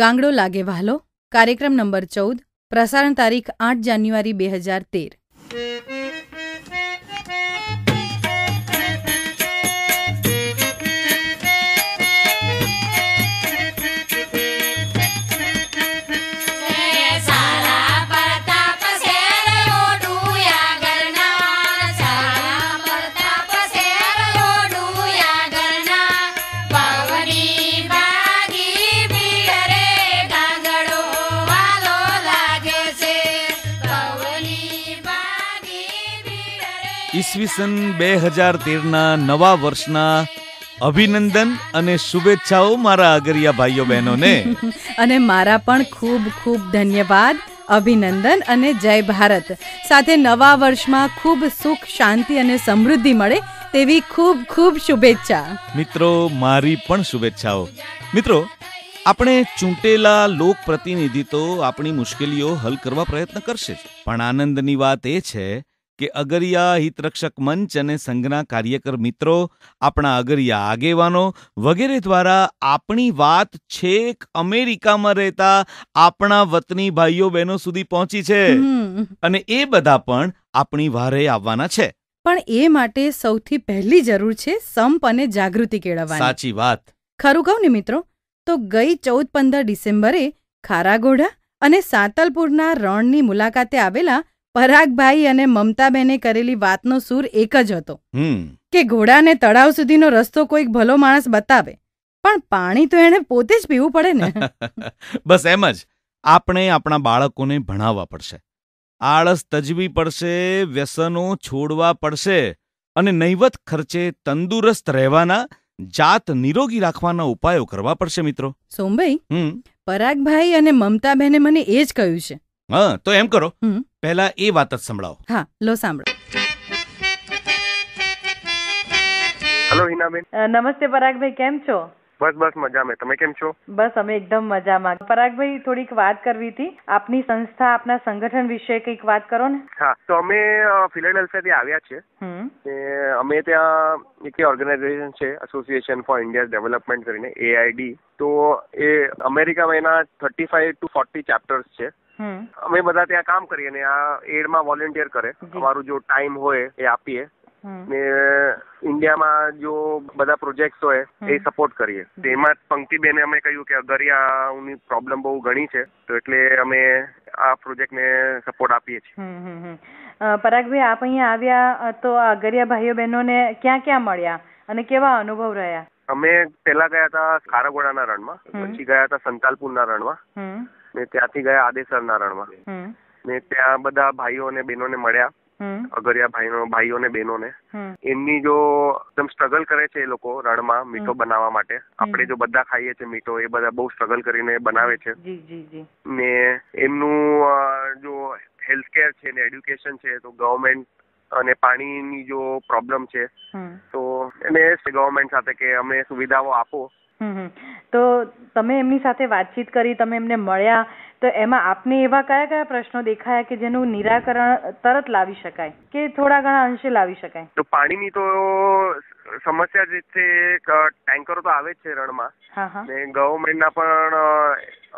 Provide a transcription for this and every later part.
ગાંગડો લાગે વહાલો કાર્યક્રમ નંબર ચૌદ પ્રસારણ તારીખ આઠ જાન્યુઆરી બે હજાર તેર ઈસવીસન બે હજાર તેરના નવા વર્ષના અભિનંદન અને શુભેચ્છાઓ મારા અગરિયા ભાઈઓ બહેનોને અને મારા પણ ખૂબ ખૂબ ધન્યવાદ અભિનંદન અને જય ભારત સાથે નવા વર્ષમાં ખૂબ સુખ શાંતિ અને સમૃદ્ધિ મળે તેવી ખૂબ ખૂબ શુભેચ્છા મિત્રો મારી પણ શુભેચ્છાઓ મિત્રો આપણે ચૂંટેલા લોકપ્રતિનિધિ તો આપણી મુશ્કેલીઓ હલ કરવા પ્રયત્ન કરશે પણ આનંદની વાત એ છે કે અગરિયા હિતરક્ષક મંચ અને સંઘના કાર્યકર મિત્રો આપણા અગરિયા આગેવાનો વગેરે દ્વારા આપણી વાત છેક અમેરિકામાં રહેતા આપણા વતની ભાઈઓ બહેનો સુધી પહોંચી છે અને એ બધા પણ આપણી વારે આવવાના છે પણ એ માટે સૌથી પહેલી જરૂર છે સંપ અને જાગૃતિ કેળવવા સાચી વાત ખરું કહું ને મિત્રો તો ગઈ ચૌદ પંદર ડિસેમ્બરે ખારાગોડા અને સાતલપુરના રણની મુલાકાતે આવેલા પરાગભાઈ અને મમતાબેને કરેલી વાતનો સૂર એક જ હતો કે ઘોડાને તળાવ સુધીનો રસ્તો કોઈક ભલો માણસ બતાવે પણ પાણી તો એને પોતે જ પીવું પડે ને બસ એમ જ આપણે આપણા બાળકોને ભણાવવા પડશે આળસ તજવી પડશે વ્યસનો છોડવા પડશે અને નૈવત ખર્ચે તંદુરસ્ત રહેવાના જાત નિરોગી રાખવાના ઉપાયો કરવા પડશે મિત્રો સોમભાઈ પરાગભાઈ અને મમતાબેને મને એ જ કહ્યું છે હા તો એમ કરો પહેલા એ વાત જ સંભળાવો હા લો સાંભળો હેલો હિનાબેન નમસ્તે પરાગભાઈ કેમ છો બસ બસ મજા મેં તમે કેમ છો બસ અમે એકદમ મજામાં પરાગભાઈ થોડીક વાત કરવી હતી આપની સંસ્થા આપના સંગઠન વિશે કંઈક વાત કરો ને હા તો અમે ફિલાડેલ્ફિયાથી આવ્યા છે અમે ત્યાં એક ઓર્ગેનાઇઝેશન છે એસોસિએશન ફોર ઇન્ડિયા ડેવલપમેન્ટ કરીને એઆઈડી તો એ અમેરિકામાં એના thirty five to forty chapters છે અમે બધા ત્યાં કામ કરીએ ને આ એડમાં વોલેન્ટિયર કરે અમારું જો ટાઈમ હોય એ આપીએ ને ઇન્ડિયામાં જો બધા પ્રોજેક્ટ હોય એ સપોર્ટ કરીએ તેમાં પંક્તિબેને અમે કહ્યું કે અગરિયાની પ્રોબ્લેમ બહુ ઘણી છે તો એટલે અમે આ પ્રોજેક્ટ ને સપોર્ટ આપીએ છીએ પરાગભાઈ આપ અહીંયા આવ્યા તો અગરિયા ભાઈઓ બહેનોને ક્યાં ક્યાં મળ્યા અને કેવા અનુભવ રહ્યા અમે પહેલા ગયા હતા ખારાગોડાના રણમાં પછી ગયા હતા સંતાલપુરના રણમાં ને ત્યાંથી ગયા આદેસર માં ને ત્યાં બધા ભાઈઓ ને અને ને મળ્યા અગરિયા ભાઈ ભાઈઓ ને બહેનો ને એમની જો એકદમ સ્ટ્રગલ કરે છે એ લોકો રણમાં મીઠો બનાવવા માટે આપણે જો બધા ખાઈએ છીએ મીઠો એ બધા બહુ સ્ટ્રગલ કરીને બનાવે છે ને એમનું જો હેલ્થ કેર છે ને એડ્યુકેશન છે તો ગવર્મેન્ટ અને પાણીની જો પ્રોબ્લેમ છે તો એને ગવર્મેન્ટ સાથે કે અમે સુવિધાઓ આપો હમ તો તમે એમની સાથે વાતચીત કરી તમે એમને મળ્યા તો એમાં આપને એવા કયા કયા પ્રશ્નો દેખાયા કે જેનું નિરાકરણ તરત લાવી શકાય કે થોડા ઘણા અંશે લાવી શકાય તો પાણીની તો સમસ્યા જે છે ટેન્કરો તો આવે જ છે રણમાં ને ગવર્મેન્ટના પણ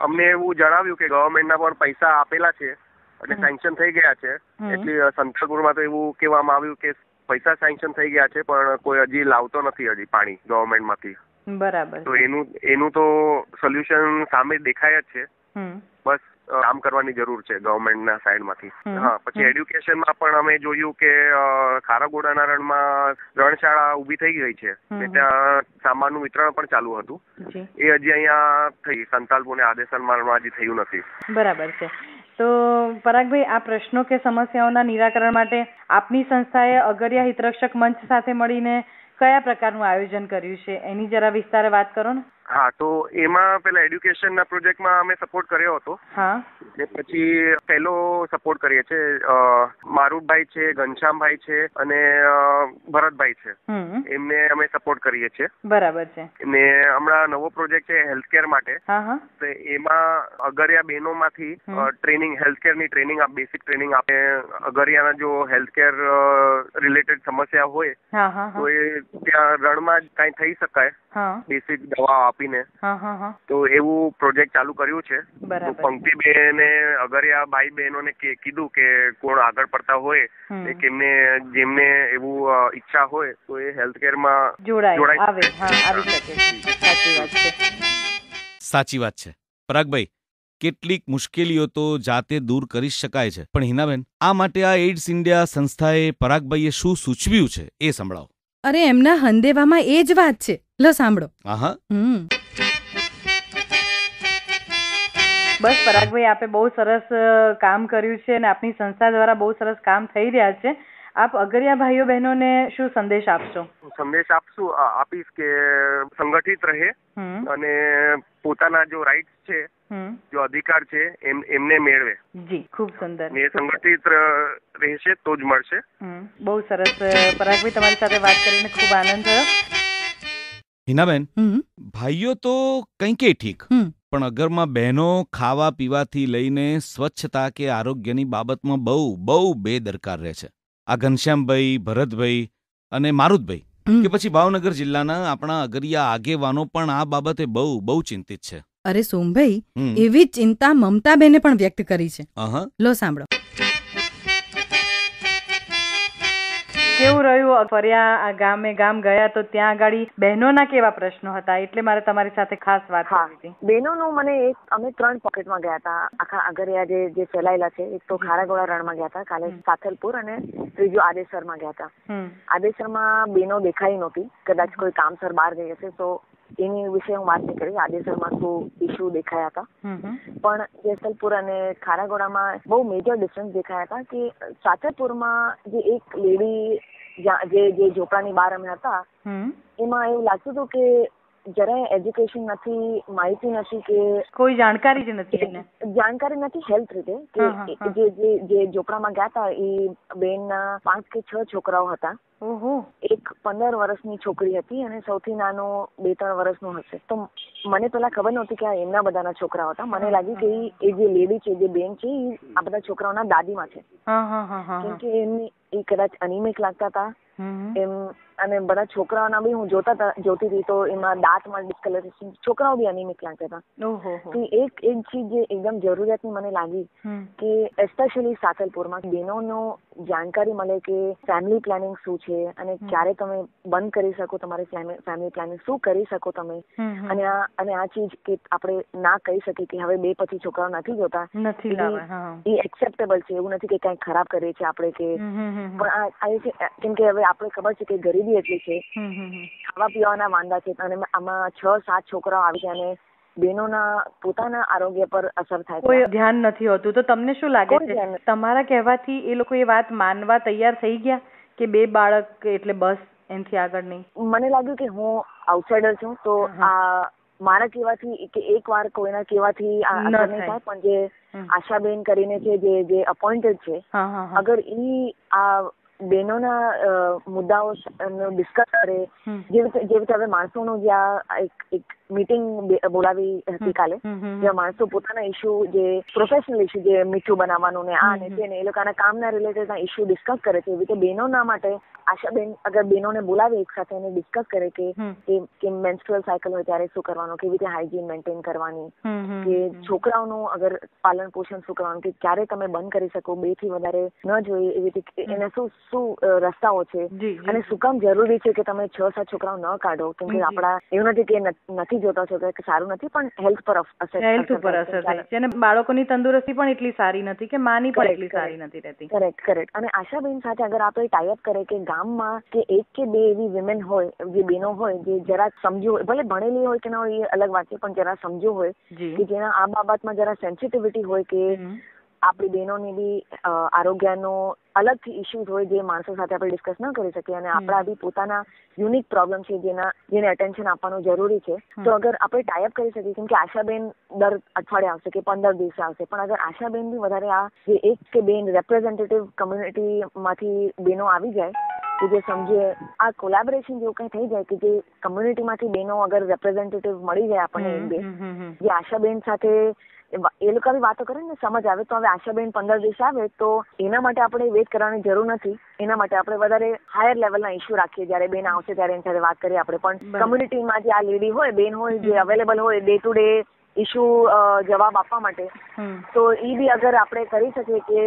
અમને એવું જણાવ્યું કે ગવર્મેન્ટના પણ પૈસા આપેલા છે અને સેન્કશન થઈ ગયા છે એટલે સંતરપુરમાં તો એવું કહેવામાં આવ્યું કે પૈસા સેન્કશન થઈ ગયા છે પણ કોઈ હજી લાવતો નથી હજી પાણી ગવર્મેન્ટમાંથી બરાબર તો એનું એનું તો સોલ્યુશન સામે દેખાય જ છે બસ કામ કરવાની જરૂર છે ગવર્મેન્ટના સાઈડમાંથી હા પછી એડ્યુકેશનમાં પણ અમે જોયું કે ખારાગોડાના રણમાં રણશાળા ઉભી થઈ ગઈ છે ને ત્યાં સામાનનું વિતરણ પણ ચાલુ હતું એ હજી અહીંયા થઈ સંતાલપુર ને આદેશનમાં હજી થયું નથી બરાબર છે તો પરાગભાઈ આ પ્રશ્નો કે સમસ્યાઓના નિરાકરણ માટે આપની સંસ્થાએ અગરિયા હિતરક્ષક મંચ સાથે મળીને કયા પ્રકારનું આયોજન કર્યું છે એની જરા વિસ્તારે વાત કરો ને હા તો એમાં પેલા એડ્યુકેશનના પ્રોજેક્ટમાં અમે સપોર્ટ કર્યો હતો હા પછી પહેલો સપોર્ટ કરીએ છીએ મારુતભાઈ છે ઘનશ્યામભાઈ છે અને ભરતભાઈ છે એમને અમે સપોર્ટ કરીએ છીએ બરાબર છે ને હમણાં નવો પ્રોજેક્ટ છે હેલ્થ કેર માટે તો એમાં અગરિયા બહેનોમાંથી ટ્રેનિંગ હેલ્થ કેરની ટ્રેનિંગ બેસિક ટ્રેનિંગ આપે અગરિયાના જો હેલ્થકેર રિલેટેડ સમસ્યા હોય તો એ ત્યાં રણમાં જ કાંઈ થઈ શકાય બેસિક દવા આપીને તો એવું પ્રોજેક્ટ ચાલુ કર્યું છે પંક્તિ બેને અગરિયા ભાઈ બહેનોને કીધું કે કોણ આગળ પડતા હોય કેમને જેમને એવું ઈચ્છા હોય તો એ હેલ્થ કેરમાં જોડાય આવે સાચી વાત છે સાચી વાત છે પરાગભાઈ કેટલીક મુશ્કેલીઓ તો જાતે દૂર કરી શકાય છે પણ હિનાબેન આ માટે આ એઇડ્સ ઇન્ડિયા સંસ્થાએ પરાગભાઈએ શું સૂચવ્યું છે એ સંભળાવો અરે એમના હંદેવામાં એ જ વાત છે લો સાંભળો બસ પરાગભાઈ આપે બહુ સરસ કામ કર્યું છે અને આપની સંસ્થા દ્વારા બહુ સરસ કામ થઈ રહ્યા છે આપ અગરિયા ભાઈઓ બહેનોને શું સંદેશ આપશો સંદેશ આપશું આપીશ કે સંગઠિત રહે અને પોતાના જો રાઇટ્સ છે જો અધિકાર છે એમ એમને મેળવે જી ખૂબ સુંદર એ સંગઠિત રહેશે તો જ મળશે બહુ સરસ પરાગભાઈ તમારી સાથે વાત કરીને ખૂબ આનંદ થયો હિનાબેન ભાઈઓ તો કંઈકે ઠીક પણ અગરમાં બહેનો ખાવા પીવાથી લઈને સ્વચ્છતા કે આરોગ્યની બાબતમાં બહુ બહુ બેદરકાર રહે છે આ ઘનશ્યામભાઈ ભરતભાઈ અને મારુતભાઈ કે પછી ભાવનગર જિલ્લાના આપણા અગરિયા આગેવાનો પણ આ બાબતે બહુ બહુ ચિંતિત છે અરે સોમભાઈ એવી ચિંતા મમતાબેને પણ વ્યક્ત કરી છે લો સાંભળો કેવું રહ્યું ફર્યા ગામે ગામ ગયા તો ત્યાં આગળ ના કેવા પ્રશ્નો હતા એટલે મારે તમારી સાથે ખાસ વાત કરવી હતી નું મને એક અમે ત્રણ પોકેટ માં ગયા હતા આખા આગરિયા જે જે ફેલાયેલા છે એક તો ખારાગોળા માં ગયા હતા કાલે સાથલપુર અને ત્રીજું માં ગયા હતા માં બેનો દેખાઈ નહોતી કદાચ કોઈ કામસર બહાર ગઈ હશે તો એની વિશે હું વાત નહીં કરીશ આદેસરમાં શું ઇશ્યુ દેખાયા હતા પણ જેસલપુર અને ખારાગોડામાં બહુ મેજર ડિફરન્સ દેખાયા હતા કે સાતરપુરમાં જે એક લેડી જે જે ઝોપડાની બહાર અમે હતા એમાં એવું લાગતું હતું કે જરાય એજ્યુકેશન નથી માહિતી નથી કે કોઈ જાણકારી જ નથી જાણકારી નથી હેલ્થ રીતે કે જે જે જે ઝોપડામાં ગયા હતા એ બેનના પાંચ કે છ છોકરાઓ હતા એક પંદર વર્ષની છોકરી હતી અને સૌથી નાનો બે ત્રણ વર્ષનો હશે તો મને પેલા ખબર નહોતી કે આ એમના બધાના છોકરાઓ હતા મને લાગ્યું કે એ જે લેડી છે જે બેન છે એ આ બધા છોકરાઓના દાદીમાં છે કેમ કે એમને એ કદાચ અનિમિક લાગતા હતા એમ અને બધા છોકરાઓના બી હું જોતા જોતી હતી તો એમાં દાંતમાં ડિસ્કલરેશન છોકરાઓ બી અનિમિત લાગતા હતા એક એક ચીજ જે એકદમ જરૂરિયાતની મને લાગી કે એસ્પેશિયલી સાતલપુરમાં બહેનોનો જાણકારી મળે કે ફેમિલી પ્લાનિંગ શું છે અને ક્યારે તમે બંધ કરી શકો તમારી ફેમિલી પ્લાનિંગ શું કરી શકો તમે અને આ અને આ ચીજ કે આપણે ના કહી શકીએ કે હવે બે પછી છોકરાઓ નથી જોતા એ એક્સેપ્ટેબલ છે એવું નથી કે કઈ ખરાબ કરીએ છીએ આપણે કે પણ આ કેમ કે હવે આપણે ખબર છે કે ગરીબી એટલી છે ખાવા પીવાના વાંધા છે અને આમાં છ સાત છોકરાઓ આવી છે અને બહેનોના પોતાના આરોગ્ય પર અસર થાય કોઈ ધ્યાન નથી હોતું તો તમને શું લાગે છે તમારા કહેવાથી એ લોકો એ વાત માનવા તૈયાર થઈ ગયા કે બે બાળક એટલે બસ એનથી આગળ નહીં મને લાગ્યું કે હું આઉટસાઇડર છું તો આ મારા કહેવાથી કે એક એકવાર કોઈના કહેવાથી નહીં થાય પણ જે આશાબેન કરીને છે જે જે અપોઇન્ટેડ છે અગર એ આ બહેનોના મુદ્દાઓ ડિસ્કસ કરે જેવી જેવી રીતે હવે માણસોનો જે એક એક મીટિંગ બોલાવી હતી કાલે જ્યાં માણસો પોતાના ઇશ્યુ જે પ્રોફેશનલ ઇસ્યુ જે મીઠું બનાવવાનું ને આ ને તે ને એ લોકોના કામના રિલેટેડ ઇસ્યુ ડિસ્કસ કરે છે એવી રીતે બહેનોના માટે આશાબેન અગર બહેનોને બોલાવે એક સાથે એને ડિસ્કસ કરે કે કે મેન્સ્ટ્રુઅલ સાયકલ હોય ત્યારે શું કરવાનું કેવી રીતે હાઇજીન મેન્ટેન કરવાની કે છોકરાઓનું અગર પાલન પોષણ શું કરવાનું કે ક્યારે તમે બંધ કરી શકો બે થી વધારે ન જોઈએ એવી રીતે એને શું શું રસ્તાઓ છે અને શું કામ જરૂરી છે કે તમે છ સાત છોકરાઓ ન કાઢો કેમ કે આપણા એવું નથી કે નથી નથી જોતા છો કે સારું નથી પણ હેલ્થ પર અસર હેલ્થ ઉપર અસર થાય છે અને બાળકોની તંદુરસ્તી પણ એટલી સારી નથી કે માની પણ એટલી સારી નથી રહેતી કરેક્ટ કરેક્ટ અને આશાબેન સાથે અગર આપણે ટાઈઅપ કરે કે ગામમાં કે એક કે બે એવી વિમેન હોય જે બેનો હોય જે જરા સમજ્યું હોય ભલે ભણેલી હોય કે ના હોય એ અલગ વાત છે પણ જરા સમજુ હોય કે જેના આ બાબતમાં જરા સેન્સિટિવિટી હોય કે આપણી બહેનોને બી આરોગ્યનો અલગથી ઇશ્યુઝ હોય જે માણસો સાથે આપણે ડિસ્કસ ન કરી શકીએ અને આપણા બી પોતાના યુનિક પ્રોબ્લેમ છે જેના જેને અટેન્શન આપવાનું જરૂરી છે તો અગર આપણે ટાઈપ કરી શકીએ કેમ કે આશાબેન દર અઠવાડિયે આવશે કે પંદર દિવસે આવશે પણ અગર આશાબેન બી વધારે આ જે એક કે બેન રેપ્રેઝેન્ટેટિવ કમ્યુનિટીમાંથી બહેનો આવી જાય કે જે સમજે આ કોલેબોરેશન જેવું કંઈ થઈ જાય કે જે કમ્યુનિટીમાંથી બેનો અગર રેપ્રેઝેન્ટેટિવ મળી જાય આપણને એક બે જે આશાબેન સાથે એ લોકો લોકોની વાતો કરે ને સમજ આવે તો હવે આશાબેન પંદર દિવસ આવે તો એના માટે આપણે વેટ કરવાની જરૂર નથી એના માટે આપણે વધારે હાયર લેવલના ઇસ્યુ રાખીએ જ્યારે બેન આવશે ત્યારે એની સાથે વાત કરીએ આપણે પણ કમ્યુનિટીમાં જે આ લેડી હોય બેન હોય જે અવેલેબલ હોય ડે ટુ ડે ઇશ્યુ જવાબ આપવા માટે તો એ બી અગર આપણે કરી શકીએ કે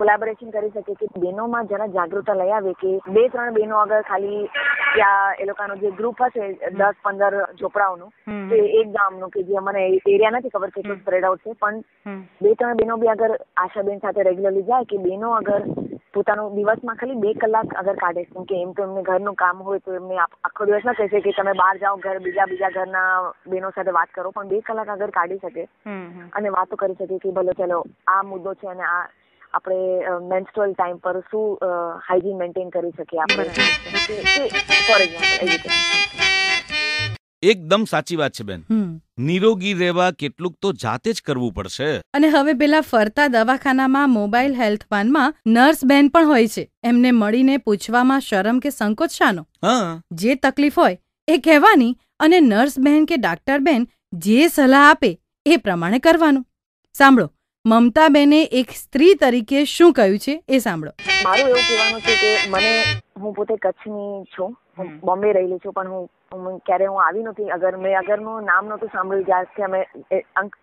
કોલેબોરેશન કરી શકીએ કે બહેનોમાં જરા જાગૃતતા લઈ આવે કે બે ત્રણ બહેનો અગર ખાલી ત્યાં એ લોકોનું જે ગ્રુપ હશે દસ પંદર ઝોપડાઓનું તો એક ગામનું કે જે મને એરિયા નથી ખબર કેટલું સ્પ્રેડ આઉટ છે પણ બે ત્રણ બહેનો બી અગર આશાબેન સાથે રેગ્યુલરલી જાય કે બહેનો અગર પોતાનો દિવસમાં ખાલી બે કલાક અગર કાઢે છે કે એમ તો એમને ઘરનું કામ હોય તો એમને આખો દિવસ ના કહેશે કે તમે બહાર જાઓ ઘર બીજા બીજા ઘરના બહેનો સાથે વાત કરો પણ બે કલાક અગર કાઢી શકે અને વાતો કરી શકે કે ભલે ચલો આ મુદ્દો છે અને આ આપણે મેન્સ્ટ્રલ ટાઈમ પર શું હાઇજીન મેન્ટેન કરી શકીએ આપણે ફોર એક્ઝામ્પલ એકદમ સાચી વાત છે બેન નિરોગી રહેવા કેટલુંક તો જાતે જ કરવું પડશે અને હવે પેલા ફરતા દવાખાનામાં મોબાઈલ હેલ્થ વાનમાં નર્સ બેન પણ હોય છે એમને મળીને પૂછવામાં શરમ કે સંકોચ શાનો હા જે તકલીફ હોય એ કહેવાની અને નર્સ બહેન કે ડાક્ટર બેન જે સલાહ આપે એ પ્રમાણે કરવાનું સાંભળો મમતાબેને એક સ્ત્રી તરીકે શું કહ્યું છે એ સાંભળો મારું એવું કહેવાનું છે કે મને હું પોતે કચ્છની છું બોમ્બે રહેલી છું પણ હું ક્યારે હું આવી નથી અગર મેં અગરનું નામ નહોતું સાંભળ્યું જ્યારથી અમે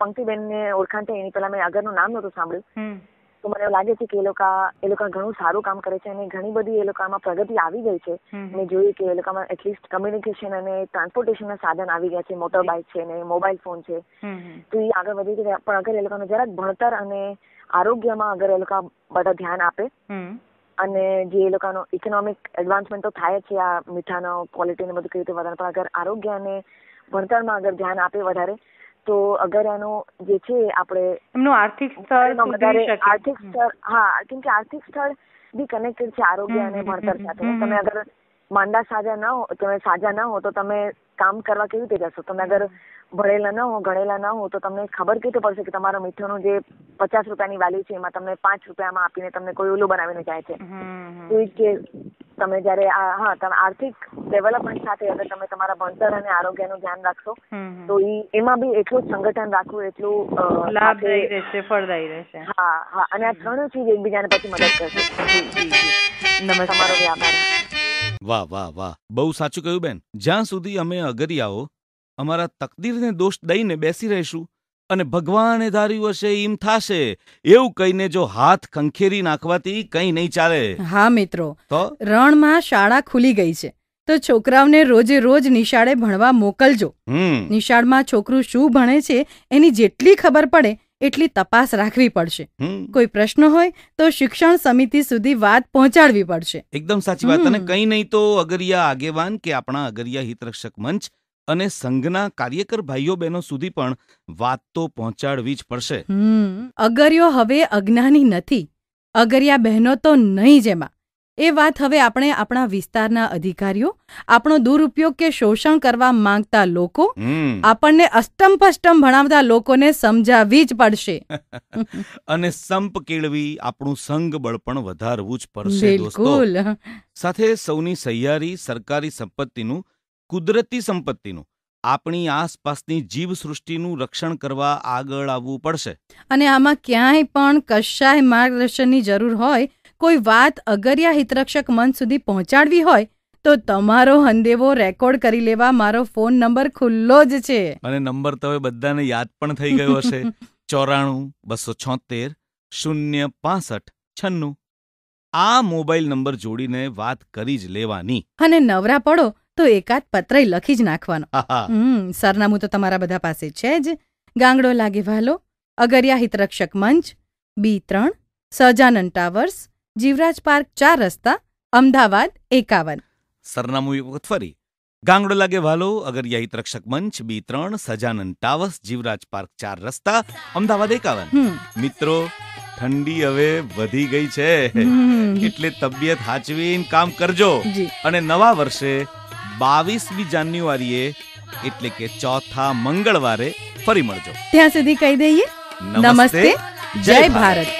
પંક્તિબેનને ઓળખાણ થઈ એની પહેલા મેં અગરનું નામ નહોતું સાંભળ્યું તો મને લાગે છે કે એ લોકો એ લોકો ઘણું સારું કામ કરે છે અને ઘણી બધી એ લોકોમાં પ્રગતિ આવી ગઈ છે મેં જોયું કે એ લોકોમાં એટલીસ્ટ કમ્યુનિકેશન અને ટ્રાન્સપોર્ટેશનના સાધન આવી ગયા છે મોટર છે અને મોબાઈલ ફોન છે તો એ આગળ વધી ગયા પણ અગર એ લોકોને જરાક ભણતર અને આરોગ્યમાં અગર એ લોકો બધા ધ્યાન આપે અને જે એ લોકોનો ઇકોનોમિક એડવાન્સમેન્ટ તો થાય છે આ મીઠાનો ક્વોલિટીને બધું કઈ રીતે વધારે પણ અગર આરોગ્ય અને ભણતરમાં અગર ધ્યાન આપે વધારે તો અગર એનું જે છે આપણે એમનું આર્થિક સ્તર આર્થિક સ્તર હા કેમ કે આર્થિક સ્તર બી કનેક્ટેડ છે આરોગ્ય અને ભણતર સાથે તમે અગર માંડા સાજા ના હો તમે સાજા ના હો તો તમે કામ કરવા કેવી રીતે જશો તમે અગર ભણેલા ના હો ગણેલા ના હો તો તમને ખબર કેવી પડશે કે તમારા મીઠાનું જે પચાસ રૂપિયાની વાલી છે એમાં તમને પાંચ રૂપિયામાં આપીને તમને કોઈ ઓલું બનાવીને જાય છે તો કે તમે જ્યારે હા તમે આર્થિક ડેવલપમેન્ટ સાથે અગર તમે તમારા ભણતર અને આરોગ્યનું ધ્યાન રાખશો તો ઈ એમાં બી એટલું જ સંગઠન રાખવું એટલું લાભદાયી રહેશે ફળદાયી રહેશે હા હા અને આ ત્રણ ચીજ એકબીજાને પછી મદદ કરશે નમસ્કાર તમારો વ્યાપાર વાહ વાહ વાહ બહુ સાચું કહ્યું બેન જ્યાં સુધી અમે અગરિયાઓ અમારા તકદીરને દોષ દઈને બેસી રહીશું અને ભગવાને ધાર્યું હશે એમ થશે એવું કહીને જો હાથ ખંખેરી નાખવાથી કંઈ નહીં ચાલે હા મિત્રો તો રણમાં શાળા ખુલી ગઈ છે તો છોકરાઓને રોજે રોજ નિશાળે ભણવા મોકલજો નિશાળમાં છોકરું શું ભણે છે એની જેટલી ખબર પડે એટલી તપાસ રાખવી પડશે કોઈ પ્રશ્ન હોય તો શિક્ષણ સમિતિ સુધી વાત પહોંચાડવી પડશે એકદમ સાચી વાત અને કંઈ નહીં તો અગરિયા આગેવાન કે આપણા અગરિયા હિતરક્ષક મંચ અને સંઘના કાર્યકર ભાઈઓ બહેનો સુધી પણ વાત તો પહોંચાડવી જ પડશે અગરિયો હવે અજ્ઞાની નથી અગરિયા બહેનો તો નહીં જેમાં એ વાત હવે આપણે આપણા વિસ્તારના અધિકારીઓ આપણો દુરુપયોગ કે શોષણ કરવા માંગતા લોકો આપણને અષ્ટમ પષ્ટમ ભણાવતા લોકોને સમજાવવી જ પડશે અને સંપ કેળવી આપણું સંઘ બળ પણ વધારવું જ પડશે બિલકુલ સાથે સૌની સહિયારી સરકારી સંપત્તિનું કુદરતી સંપત્તિનું આપણી આસપાસની જીવ જીવસૃષ્ટિનું રક્ષણ કરવા આગળ આવવું પડશે અને આમાં ક્યાંય પણ કશાય માર્ગદર્શનની જરૂર હોય કોઈ વાત અગરિયા હિતરક્ષક મંચ સુધી પહોંચાડવી હોય તો તમારો હંદેવો રેકોર્ડ કરી લેવા મારો ફોન નંબર ખુલ્લો જ છે અને નંબર તો બધાને યાદ પણ થઈ ગયો હશે ચોરાણું બસો છોતેર શૂન્ય પાસઠ છન્નું આ મોબાઈલ નંબર જોડીને વાત કરી જ લેવાની અને નવરા પડો તો એકાદ પત્ર લખી જ નાખવાનો સરનામું તો તમારા બધા પાસે છે જ ગાંગડો લાગે વાલો અગરિયા હિતરક્ષક મંચ બી ત્રણ સહજાનંદ ટાવર્સ જીવરાજ પાર્ક ચાર રસ્તા અમદાવાદ એકાવન સરનામું વખત ફરી ગાંગડો લાગે વાલો અગરિયા મંચ બી ત્રણ સજાનન ટાવર્સ જીવરાજ પાર્ક ચાર રસ્તા અમદાવાદ એકાવન મિત્રો ઠંડી હવે વધી ગઈ છે એટલે તબિયત હાચવીને કામ કરજો અને નવા વર્ષે બાવીસમી જાન્યુઆરીએ એટલે કે ચોથા મંગળવારે ફરી મળજો ત્યાં સુધી કહી દઈએ નમસ્તે જય ભારત